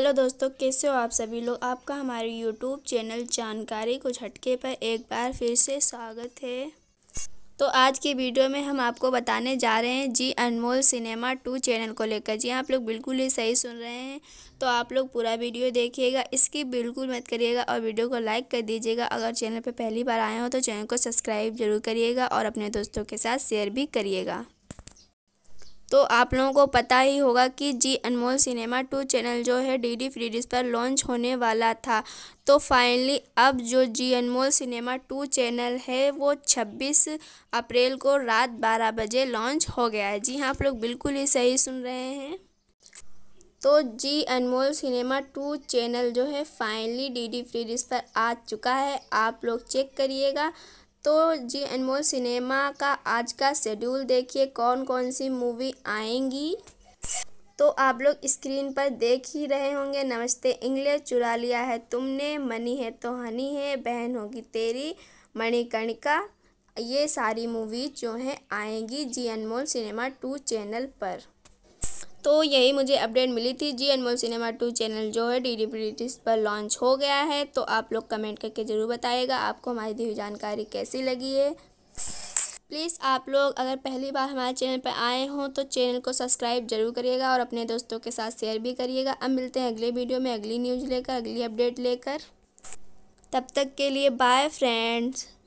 hello दोस्तों कैसे हो आप सभी लोग आपका हमारे यूट्यूब चैनल जानकारी कुछ हटके पर एक बार फिर से स्वागत है तो आज की वीडियो में हम आपको बताने जा रहे हैं Zee Anmol cinema two channel को लेकर जी हाँ, आप लोग बिल्कुल ही सही सुन रहे हैं तो आप लोग पूरा वीडियो देखिएगा इसकी बिल्कुल मत करिएगा और वीडियो को लाइक कर दीजिएगा अगर चैनल पर पहली बार आए हो तो चैनल को सब्सक्राइब जरूर करिएगा और अपने दोस्तों के साथ शेयर भी करिएगा तो आप लोगों को पता ही होगा कि Zee Anmol cinema two channel जो है डी डी फ्रीडिस पर लॉन्च होने वाला था तो फाइनली अब जो Zee Anmol cinema two channel है वो 26 अप्रैल को रात 12 बजे लॉन्च हो गया है जी हाँ आप लोग बिल्कुल ही सही सुन रहे हैं तो Zee Anmol cinema two channel जो है फाइनली डी डी फ्री पर आ चुका है आप लोग चेक करिएगा तो जी अनमोल सिनेमा का आज का शेड्यूल देखिए कौन कौन सी मूवी आएंगी तो आप लोग स्क्रीन पर देख ही रहे होंगे नमस्ते इंग्लिश चुरा लिया है तुमने मनी है तो हनी है बहन होगी तेरी मणिकर्णिका ये सारी मूवी जो हैं आएंगी Zee Anmol cinema two channel पर तो यही मुझे अपडेट मिली थी Zee Anmol cinema two channel जो है डी डी ब्रिटिश पर लॉन्च हो गया है तो आप लोग कमेंट करके ज़रूर बताइएगा आपको हमारी दी हुई जानकारी कैसी लगी है प्लीज़ आप लोग अगर पहली बार हमारे चैनल पर आए हों तो चैनल को सब्सक्राइब जरूर करिएगा और अपने दोस्तों के साथ शेयर भी करिएगा अब मिलते हैं अगले वीडियो में अगली न्यूज़ लेकर अगली अपडेट लेकर तब तक के लिए बाय फ्रेंड्स